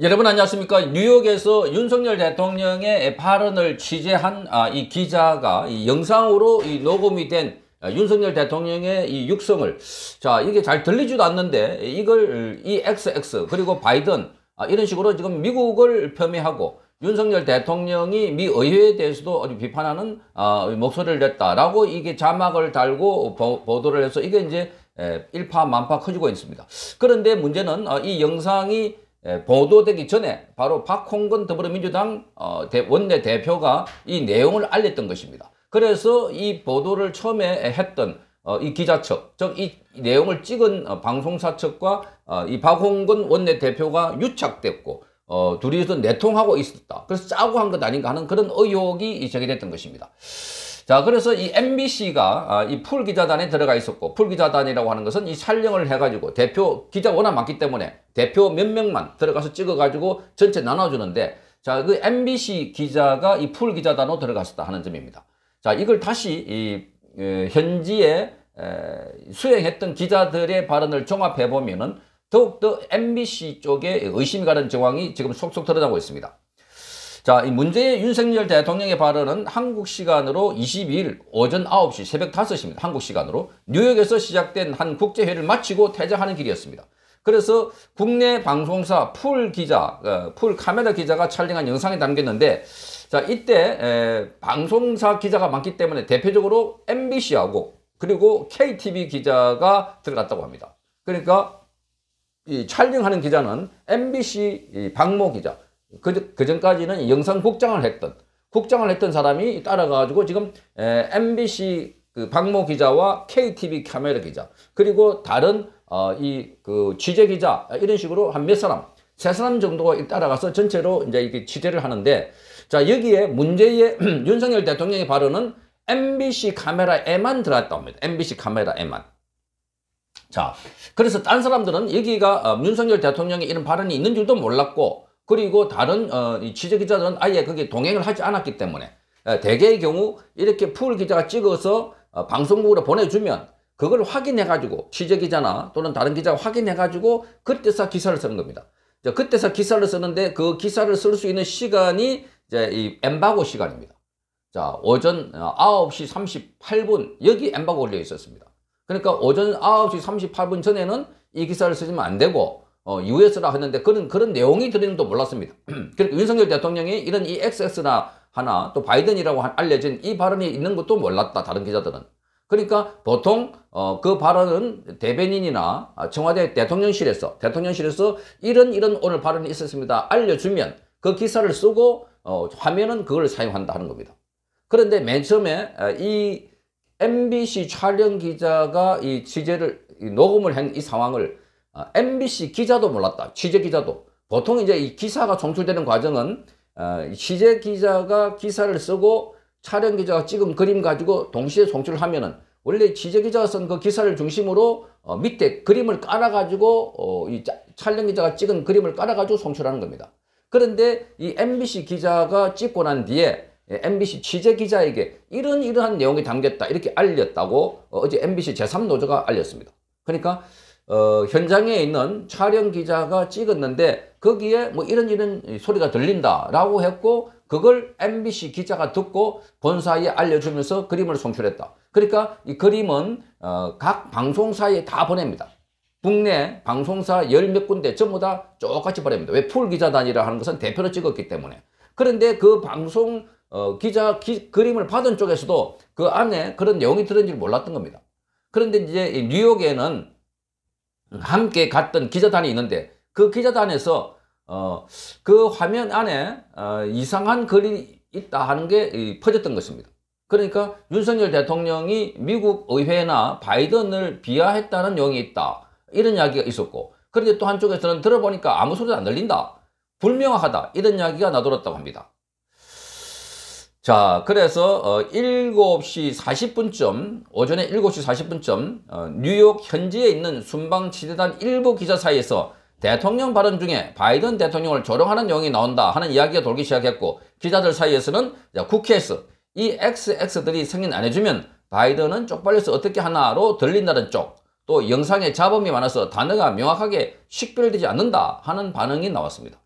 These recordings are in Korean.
여러분 안녕하십니까 뉴욕에서 윤석열 대통령의 발언을 취재한 아, 이 기자가 이 영상으로 이 녹음이 된 아, 윤석열 대통령의 이 육성을 자 이게 잘 들리지도 않는데 이걸 이 XX 그리고 바이든 아, 이런 식으로 지금 미국을 폄훼하고 윤석열 대통령이 미 의회에 대해서도 아주 비판하는 아, 목소리를 냈다라고 이게 자막을 달고 보, 도를 해서 이게 이제 일파만파 커지고 있습니다. 그런데 문제는 아, 이 영상이 예, 보도되기 전에 바로 박홍근 더불어민주당 어, 원내 대표가 이 내용을 알렸던 것입니다. 그래서 이 보도를 처음에 했던 어, 이 기자 측, 즉이 내용을 찍은 어, 방송사 측과 이 박홍근 원내 대표가 유착됐고 어, 둘이서 내통하고 있었다. 그래서 짜고 한 것 아닌가 하는 그런 의혹이 제기됐던 것입니다. 자, 그래서 이 MBC가 아, 이 풀 기자단에 들어가 있었고 풀 기자단이라고 하는 것은 이 촬영을 해가지고 대표 기자 워낙 많기 때문에 대표 몇 명만 들어가서 찍어가지고 전체 나눠주는데 자, 그 MBC 기자가 이 풀 기자단으로 들어갔었다 하는 점입니다. 자, 이걸 다시 이 에, 현지에 에, 수행했던 기자들의 발언을 종합해 보면은 더욱더 MBC 쪽에 의심이 가는 정황이 지금 속속 드러나고 있습니다. 자, 이 문재인 윤석열 대통령의 발언은 한국 시간으로 22일 오전 9시 새벽 5시입니다. 한국 시간으로 뉴욕에서 시작된 한 국제회를 마치고 퇴장하는 길이었습니다. 그래서 국내 방송사 풀 기자, 어, 풀 카메라 기자가 촬영한 영상이 담겼는데 자 이때 에, 방송사 기자가 많기 때문에 대표적으로 MBC하고 그리고 KTV 기자가 들어갔다고 합니다. 그러니까 이 촬영하는 기자는 MBC 박모 기자 그, 그 전까지는 영상 국장을 했던 국장을 했던 사람이 따라가지고 가 지금 에, MBC 그 박모 기자와 KTV 카메라 기자 그리고 다른 어, 이그 취재 기자 이런 식으로 한 몇 사람 세 사람 정도가 따라가서 전체로 이제 이렇게 취재를 하는데 자 여기에 문제의 윤석열 대통령의 발언은 MBC 카메라에만 들어왔다옵니다. MBC 카메라에만. 자, 그래서 딴 사람들은 여기가 어, 윤석열 대통령의 이런 발언이 있는 줄도 몰랐고 그리고 다른 어, 취재 기자들은 아예 그게 동행을 하지 않았기 때문에 예, 대개의 경우 이렇게 풀 기자가 찍어서 어, 방송국으로 보내주면 그걸 확인해 가지고 취재 기자나 또는 다른 기자가 확인해 가지고 그때서 기사를 쓰는 겁니다. 이 그때서 기사를 쓰는데 그 기사를 쓸 수 있는 시간이 이제 이 엠바고 시간입니다. 자, 오전 9시 어, 38분 여기 엠바고 걸려 있었습니다. 그러니까 오전 9시 38분 전에는 이 기사를 쓰시면 안 되고 어, US라 했는데 그런 그런 내용이 들리는도 몰랐습니다. 그러니 윤석열 대통령이 이런 이 XX나 하나 또 바이든이라고 알려진 이 발언이 있는 것도 몰랐다. 다른 기자들은. 그러니까 보통 어, 그 발언은 대변인이나 청와대 대통령실에서 대통령실에서 이런 이런 오늘 발언이 있었습니다. 알려주면 그 기사를 쓰고 어, 화면은 그걸 사용한다 하는 겁니다. 그런데 맨 처음에 어, 이 MBC 촬영 기자가 이 취재를 이 녹음을 한 이 상황을 MBC 아, 기자도 몰랐다. 취재 기자도. 보통 이제 이 기사가 송출되는 과정은 어, 취재 기자가 기사를 쓰고 촬영 기자가 찍은 그림 가지고 동시에 송출을 하면은 원래 취재 기자가 쓴 그 기사를 중심으로 어, 밑에 그림을 깔아가지고 어, 이 촬영 기자가 찍은 그림을 깔아가지고 송출하는 겁니다. 그런데 이 MBC 기자가 찍고 난 뒤에 MBC 예, 취재 기자에게 이런 이러한 내용이 담겼다 이렇게 알렸다고 어, 어제 MBC 제3노조가 알렸습니다. 그러니까 어, 현장에 있는 촬영 기자가 찍었는데 거기에 뭐 이런 이런 소리가 들린다라고 했고 그걸 MBC 기자가 듣고 본사에 알려주면서 그림을 송출했다. 그러니까 이 그림은 어, 각 방송사에 다 보냅니다. 국내 방송사 열 몇 군데 전부 다 똑같이 보냅니다. 왜 풀 기자단이라 하는 것은 대표로 찍었기 때문에. 그런데 그 방송 어, 기자 기, 그림을 받은 쪽에서도 그 안에 그런 내용이 들은줄 몰랐던 겁니다. 그런데 이제 뉴욕에는 함께 갔던 기자단이 있는데 그 기자단에서 어, 그 화면 안에 어, 이상한 글이 있다 하는 게 퍼졌던 것입니다. 그러니까 윤석열 대통령이 미국 의회나 바이든을 비하했다는 용이 있다. 이런 이야기가 있었고 그런데 또 한쪽에서는 들어보니까 아무 소리도 안 들린다. 불명확하다. 이런 이야기가 나돌았다고 합니다. 자, 그래서 어, 7시 40분쯤, 오전에 7시 40분쯤 어, 뉴욕 현지에 있는 순방지대단 일부 기자 사이에서 대통령 발언 중에 바이든 대통령을 조롱하는 용이 나온다 하는 이야기가 돌기 시작했고 기자들 사이에서는 국회에서 이 XX들이 승인 안 해주면 바이든은 쪽팔려서 어떻게 하나로 들린다는 쪽, 또 영상에 자범이 많아서 단어가 명확하게 식별되지 않는다 하는 반응이 나왔습니다.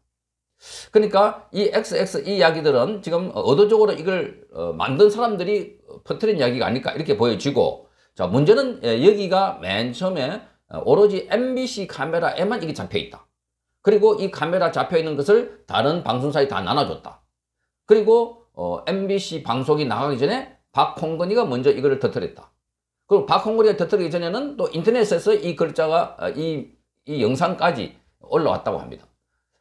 그러니까 이 XX 이야기들은 지금 의도적으로 이걸 어, 만든 사람들이 퍼뜨린 이야기가 아닐까 이렇게 보여지고 자 문제는 예, 여기가 맨 처음에 어, 오로지 MBC 카메라에만 이게 잡혀있다. 그리고 이 카메라 잡혀있는 것을 다른 방송사에 다 나눠줬다. 그리고 어, MBC 방송이 나가기 전에 박홍근이가 먼저 이거를 터뜨렸다. 그리고 박홍근이가 터뜨리기 전에는 또 인터넷에서 이 글자가 어, 이, 이 영상까지 올라왔다고 합니다.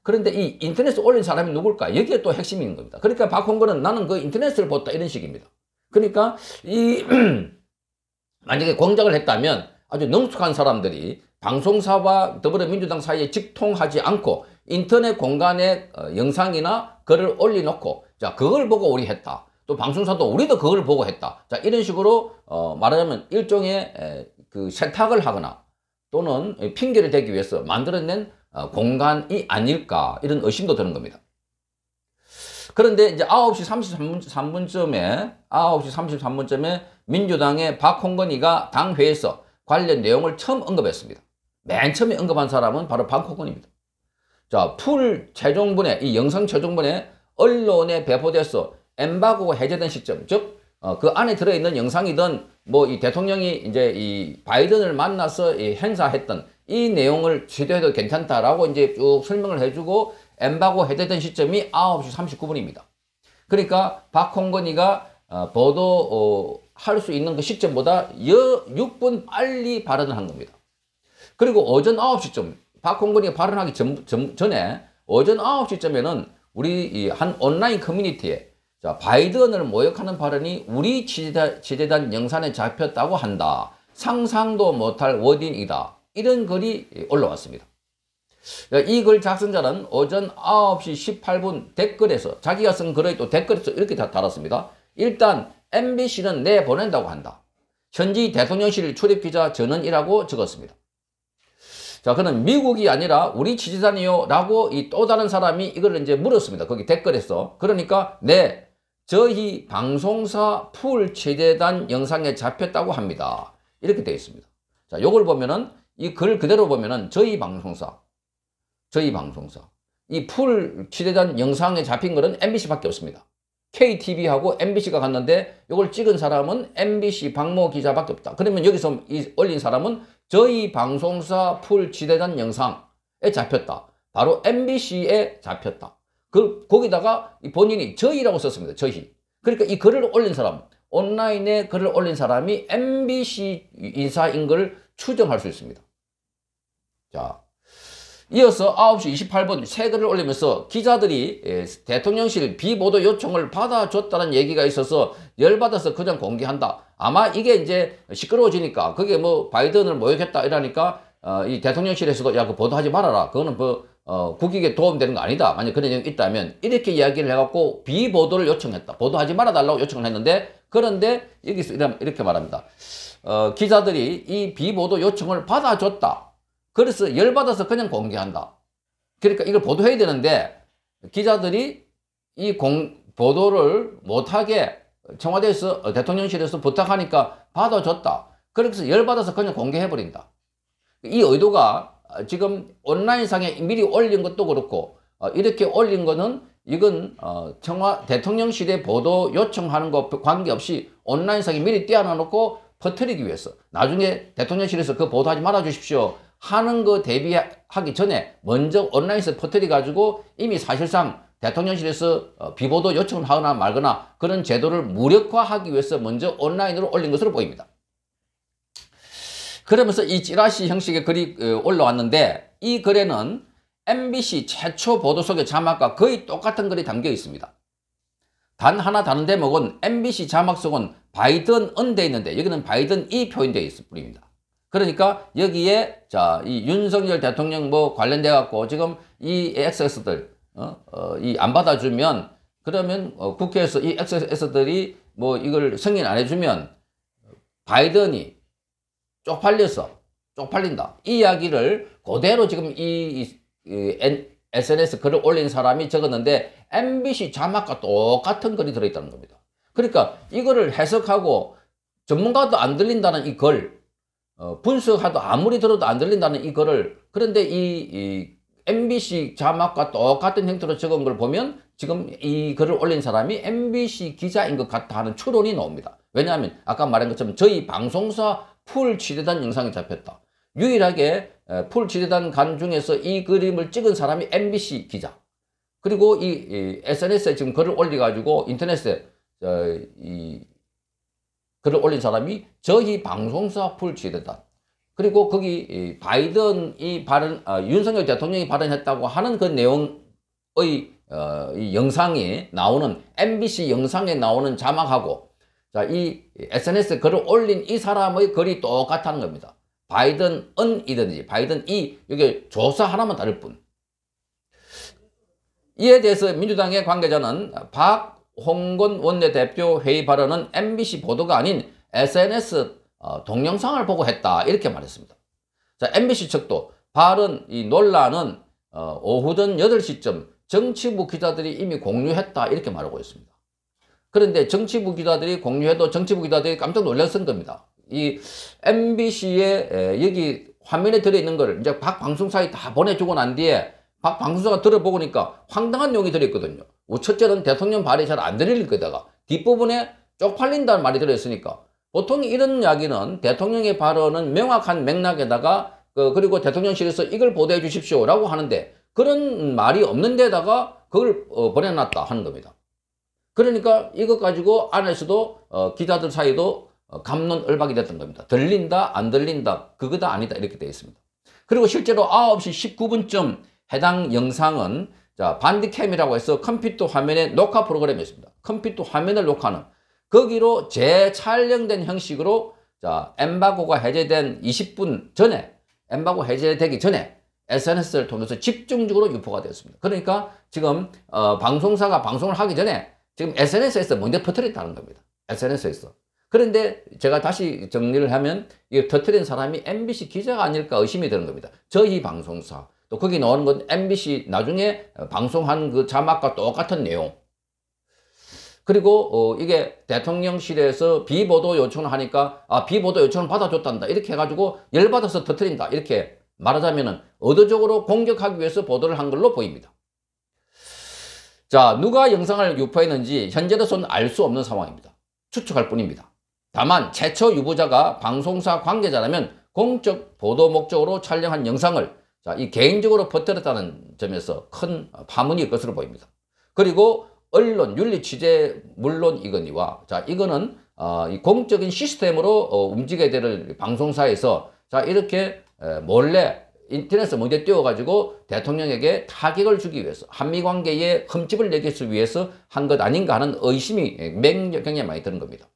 그런데 이 인터넷에 올린 사람이 누굴까? 여기에 또 핵심인 겁니다. 그러니까 박홍근은 나는 그 인터넷을 봤다 이런 식입니다. 그러니까 이 만약에 공작을 했다면 아주 능숙한 사람들이 방송사와 더불어민주당 사이에 직통하지 않고 인터넷 공간에 어, 영상이나 글을 올려놓고 자 그걸 보고 우리 했다. 또 방송사도 우리도 그걸 보고 했다. 자 이런 식으로 어, 말하자면 일종의 에, 그 세탁을 하거나 또는 핑계를 대기 위해서 만들어낸 어, 공간이 아닐까 이런 의심도 드는 겁니다. 그런데 이제 9시 33분, 쯤에 9시 33분쯤에 민주당의 박홍건이가 당회에서 관련 내용을 처음 언급했습니다. 맨 처음에 언급한 사람은 바로 박홍건입니다. 자, 풀 최종분에 이 영상 최종분에 언론에 배포돼서 엠바고가 해제된 시점, 즉, 어, 그 안에 들어있는 영상이든, 뭐, 이 대통령이 이제 이 바이든을 만나서 이 행사했던 이 내용을 제대해도 괜찮다라고 이제 쭉 설명을 해주고 엠바고 해제된 시점이 9시 39분입니다. 그러니까 박홍건이가 어, 보도 어, 할수 있는 그 시점보다 여, 6분 빨리 발언을 한 겁니다. 그리고 오전 9시쯤 박홍건이가 발언하기 전, 전, 전에 오전 9시쯤에는 우리 한 온라인 커뮤니티에 자, 바이든을 모욕하는 발언이 우리 지재단, 지재단 영상에 잡혔다고 한다. 상상도 못할 워딩이다. 이런 글이 올라왔습니다. 그러니까 이글 작성자는 오전 9시 18분 댓글에서 자기가 쓴 글에 또 댓글에서 이렇게 달았습니다. 일단 MBC는 내보낸다고 한다. 현지 대통령실 출입기자 전원이라고 적었습니다. 자, 그는 미국이 아니라 우리 지지단이요. 라고 이 또 다른 사람이 이걸 이제 물었습니다. 거기 댓글에서. 그러니까, 네. 저희 방송사 풀 최대단 영상에 잡혔다고 합니다. 이렇게 되어 있습니다. 자, 요걸 보면은 이글 그대로 보면은 저희 방송사, 저희 방송사, 이풀 취재단 영상에 잡힌 글은 MBC밖에 없습니다. KTV하고 MBC가 갔는데 이걸 찍은 사람은 MBC 박모 기자밖에 없다. 그러면 여기서 올린 사람은 저희 방송사 풀 취재단 영상에 잡혔다. 바로 MBC에 잡혔다. 그 거기다가 본인이 저희라고 썼습니다. 저희. 그러니까 이 글을 올린 사람, 온라인에 글을 올린 사람이 MBC 인사인 걸 추정할 수 있습니다. 자, 이어서 9시 28분 새글을 올리면서 기자들이 예, 대통령실 비보도 요청을 받아줬다는 얘기가 있어서 열받아서 그냥 공개한다. 아마 이게 이제 시끄러워지니까 그게 뭐 바이든을 모욕했다 이러니까 어, 이 대통령실에서도 야그 보도하지 말아라. 그거는 뭐 어, 국익에 도움되는 거 아니다. 만약 그런 내용이 있다면 이렇게 이야기를 해갖고 비보도를 요청했다. 보도하지 말아달라고 요청을 했는데 그런데 여기서 이렇게 말합니다. 어, 기자들이 이 비보도 요청을 받아줬다. 그래서 열받아서 그냥 공개한다. 그러니까 이걸 보도해야 되는데 기자들이 이 공, 보도를 못하게 청와대에서 어, 대통령실에서 부탁하니까 받아줬다. 그래서 열받아서 그냥 공개해버린다. 이 의도가 지금 온라인상에 미리 올린 것도 그렇고 어, 이렇게 올린 거는 이건 어, 청와 대통령실의 보도 요청하는 것 관계없이 온라인상에 미리 떼어놔놓고 퍼뜨리기 위해서 나중에 대통령실에서 그 보도하지 말아 주십시오 하는 거 대비하기 전에 먼저 온라인에서 퍼뜨려 가지고 이미 사실상 대통령실에서 어, 비보도 요청을 하거나 말거나 그런 제도를 무력화하기 위해서 먼저 온라인으로 올린 것으로 보입니다. 그러면서 이 찌라시 형식의 글이 어, 올라왔는데 이 글에는 MBC 최초 보도 속의 자막과 거의 똑같은 글이 담겨 있습니다. 단 하나 다른 대목은 MBC 자막 속은 바이든 은돼 있는데 여기는 바이든 이 표현되어 있을 뿐입니다. 그러니까 여기에 자 이 윤석열 대통령 뭐 관련돼 갖고 지금 이 XX들 어? 어 이 안 받아주면 그러면 어, 국회에서 이 XX들이 뭐 이걸 승인 안 해주면 바이든이 쪽팔려서 쪽팔린다 이 이야기를 그대로 지금 이, 이, 이 N, SNS 글을 올린 사람이 적었는데 MBC 자막과 똑같은 글이 들어있다는 겁니다. 그러니까 이거를 해석하고 전문가도 안 들린다는 이글 어, 분석하도 아무리 들어도 안 들린다는 이 글을 그런데 이, 이 MBC 자막과 똑같은 형태로 적은 걸 보면 지금 이 글을 올린 사람이 MBC 기자인 것 같다 하는 추론이 나옵니다. 왜냐하면 아까 말한 것처럼 저희 방송사 풀지대단 영상이 잡혔다. 유일하게 풀지대단간 중에서 이 그림을 찍은 사람이 MBC 기자. 그리고 이, SNS에 지금 글을 올려가지고 인터넷에 어, 이 글을 올린 사람이 저희 방송사 풀지대다. 그리고 거기 바이든이 발언, 어, 윤석열 대통령이 발언했다고 하는 그 내용의 어, 이 영상에 나오는 MBC 영상에 나오는 자막하고 자, 이 SNS 글을 올린 이 사람의 글이 똑같다는 겁니다. 바이든은이든지 바이든이 여기 조사 하나만 다를 뿐. 이에 대해서 민주당의 관계자는 박 홍건 원내대표 회의 발언은 MBC 보도가 아닌 SNS 어, 동영상을 보고 했다 이렇게 말했습니다. 자, MBC 측도 발언 이 논란은 어, 오후전 8시쯤 정치부 기자들이 이미 공유했다 이렇게 말하고 있습니다. 그런데 정치부 기자들이 공유해도 정치부 기자들이 깜짝 놀랐은 겁니다. 이 m b c 에, 여기 화면에 들어있는 걸 이제 박 방송사에 다 보내주고 난 뒤에 박 방송사가 들어보니까 황당한 용이 들어있거든요. 우 뭐 첫째는 대통령 발이 잘 안 들릴 거다가 뒷부분에 쪽팔린다는 말이 들어있으니까 보통 이런 이야기는 대통령의 발언은 명확한 맥락에다가 그 그리고 대통령실에서 이걸 보도해 주십시오 라고 하는데 그런 말이 없는 데다가 그걸 어, 보내놨다 하는 겁니다. 그러니까 이것 가지고 안에서도 어, 기자들 사이도 어, 감론을박이 됐던 겁니다. 들린다 안 들린다 그거다 아니다 이렇게 되어 있습니다. 그리고 실제로 9시 19분쯤 해당 영상은 자, 반디캠이라고 해서 컴퓨터 화면에 녹화 프로그램이 있습니다. 컴퓨터 화면을 녹화하는 거기로 재촬영된 형식으로 자, 엠바고가 해제된 20분 전에 엠바고 해제되기 전에 SNS를 통해서 집중적으로 유포가 되었습니다. 그러니까 지금 어, 방송사가 방송을 하기 전에 지금 SNS에서 먼저 퍼뜨렸다는 겁니다. SNS에서. 그런데 제가 다시 정리를 하면 이 터트린 사람이 MBC 기자가 아닐까 의심이 드는 겁니다. 저희 방송사, 또 거기 나오는 건 MBC 나중에 방송한 그 자막과 똑같은 내용. 그리고 어 이게 대통령실에서 비보도 요청을 하니까 아 비보도 요청을 받아줬단다 이렇게 해가지고 열받아서 터트린다 이렇게 말하자면은 의도적으로 공격하기 위해서 보도를 한 걸로 보입니다. 자 누가 영상을 유포했는지 현재로서는 알 수 없는 상황입니다. 추측할 뿐입니다. 다만 최초 유보자가 방송사 관계자라면 공적 보도 목적으로 촬영한 영상을 자, 이 개인적으로 퍼뜨렸다는 점에서 큰 파문일 것으로 보입니다. 그리고 언론, 윤리 취재, 물론 이거니와, 자, 이거는, 어, 이 공적인 시스템으로 어, 움직여야 될 방송사에서, 자, 이렇게 에, 몰래 인터넷에 문제 띄워가지고 대통령에게 타격을 주기 위해서, 한미 관계에 흠집을 내기 위해서 한 것 아닌가 하는 의심이 굉장에 예, 많이 드는 겁니다.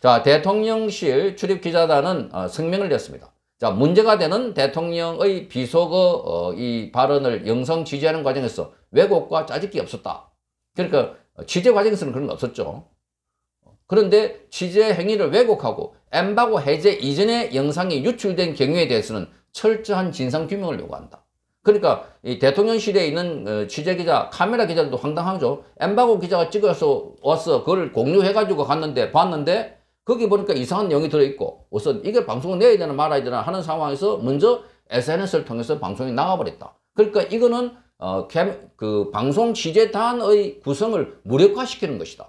자, 대통령실 출입기자단은 어, 성명을 냈습니다. 자, 문제가 되는 대통령의 비속어 어, 이 발언을 영상 취재하는 과정에서 왜곡과 짜집기 없었다. 그러니까 취재 과정에서는 그런 거 없었죠. 그런데 취재 행위를 왜곡하고 엠바고 해제 이전에 영상이 유출된 경우에 대해서는 철저한 진상 규명을 요구한다. 그러니까 이 대통령실에 있는 어, 취재 기자, 카메라 기자들도 황당하죠. 엠바고 기자가 찍어서 왔어. 그걸 공유해가지고 갔는데 봤는데 거기 보니까 이상한 영이 들어있고 우선 이걸 방송을 내야 되나 말아야 되나 하는 상황에서 먼저 SNS를 통해서 방송이 나가버렸다. 그러니까 이거는 어, 캠, 그 방송 취재단의 구성을 무력화시키는 것이다.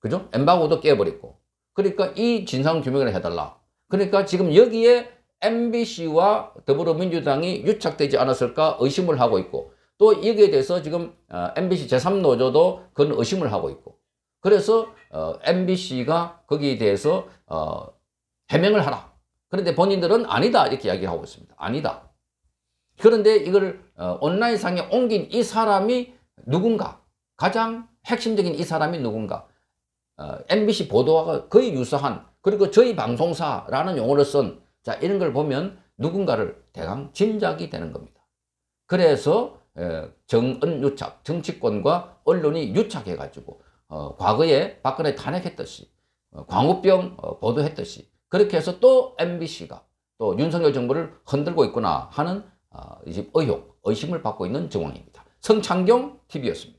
그죠? 엠바고도 깨버렸고. 그러니까 이 진상규명을 해달라. 그러니까 지금 여기에 MBC와 더불어민주당이 유착되지 않았을까 의심을 하고 있고 또 여기에 대해서 지금 어, MBC 제3노조도 그건 의심을 하고 있고 그래서 어, MBC가 거기에 대해서 어, 해명을 하라. 그런데 본인들은 아니다 이렇게 이야기하고 있습니다. 아니다. 그런데 이걸 어, 온라인상에 옮긴 이 사람이 누군가 가장 핵심적인 이 사람이 누군가 어, MBC 보도와 거의 유사한 그리고 저희 방송사라는 용어를 쓴 자, 이런 걸 보면 누군가를 대강 짐작이 되는 겁니다. 그래서 정은 유착, 정치권과 언론이 유착해가지고 어, 과거에 박근혜 탄핵했듯이 어, 광우병 어, 보도했듯이 그렇게 해서 또 MBC가 또 윤석열 정부를 흔들고 있구나 하는 어, 의혹, 의심을 받고 있는 정황입니다. 성창경 TV였습니다.